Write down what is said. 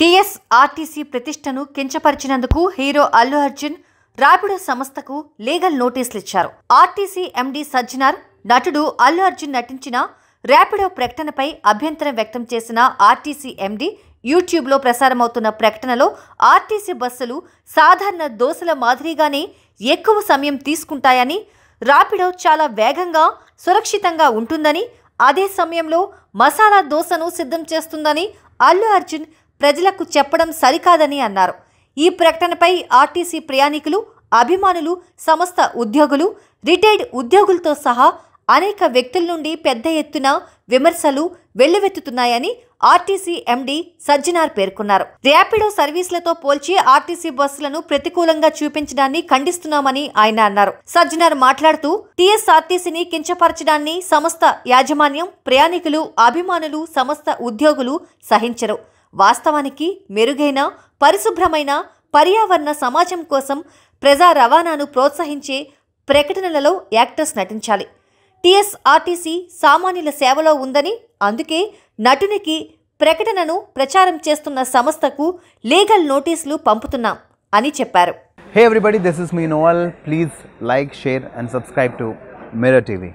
TSRTC RTC ప్రతిష్టను కించపరిచినందుకు hero Allu Arjun Rapido సంస్థకు లీగల్ నోటీసులు ఇచ్చారు ఆర్టీసీ ఎండీ సజ్జనార్ నటుడు అల్లు అర్జున్ నటించిన ర్యాపిడో ప్రకటనపై అభ్యంతరం వ్యక్తం చేసిన ఆర్టీసీ ఎండీ యూట్యూబ్లో ప్రసారమవుతున్న ప్రకటనలో ఆర్టీసీ బస్సులు సాధారణ దోశల మాదిరిగానే ఎక్కువ సమయం తీసుకుంటాయని రాపిడో చాలా వేగంగా సురక్షితంగా ఉంటుందని అదే సమయంలో మసాలా దోశను సిద్ధం చేస్తుందని అల్లు అర్జున్ ప్రజలకు చెప్పడం సరికాదని అన్నారు ఈ ప్రకటనపై ఆర్టీసీ ప్రయాణికులు అభిమానులు సంస్థ ఉద్యోగులు రిటైర్డ్ ఉద్యోగులతో సహా అనేక వ్యక్తుల నుండి పెద్ద ఎత్తున విమర్శలు వెల్లువెత్తుతున్నాయని ఆర్టీసీ ఎండి సజ్జనార్ పేర్కొన్నారు ర్యాపిడో సర్వీసులతో పోల్చి ఆర్టీసీ బస్సులను ప్రతికూలంగా చూపించడాన్ని ఖండిస్తున్నామని ఆయన అన్నారు సజ్జనార్ మాట్లాడుతూ టీఎస్ఆర్టీసీని కించపరచడాన్ని సంస్థ యాజమాన్యం ప్రయాణికులు అభిమానులు సంస్థ ఉద్యోగులు సహించరు వాస్తవానికి మెరుగైన పరిశుభ్రమైన పర్యావరణ సమాజం కోసం ప్రజా రవాణాను ప్రోత్సహించే ప్రకటనలలో యాక్టర్స్ నటించాలి టీఎస్ఆర్టీసీ సామాన్యుల సేవలో ఉందని అందుకే నటునికి ప్రకటనను ప్రచారం చేస్తున్న సంస్థకు లీగల్ నోటీసులు పంపుతున్నాం అని చెప్పారు hey everybody this is me నోవల్ please like share and subscribe to Mirror TV